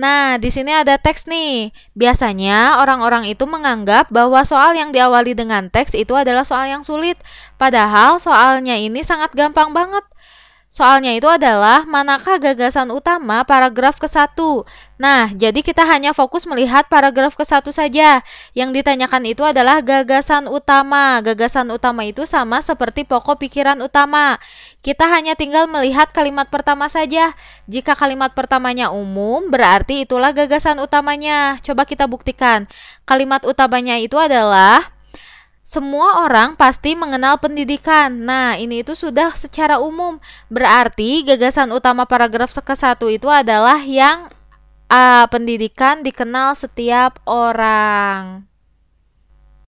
Nah, di sini ada teks nih. Biasanya orang-orang itu menganggap bahwa soal yang diawali dengan teks itu adalah soal yang sulit, padahal soalnya ini sangat gampang banget. Soalnya itu adalah manakah gagasan utama paragraf ke-1. Nah, jadi kita hanya fokus melihat paragraf ke-1 saja. Yang ditanyakan itu adalah gagasan utama. Gagasan utama itu sama seperti pokok pikiran utama. Kita hanya tinggal melihat kalimat pertama saja. Jika kalimat pertamanya umum, berarti itulah gagasan utamanya. Coba kita buktikan. Kalimat utamanya itu adalah semua orang pasti mengenal pendidikan. Nah, ini itu sudah secara umum. Berarti gagasan utama paragraf ke-1 itu adalah yang uh, pendidikan dikenal setiap orang.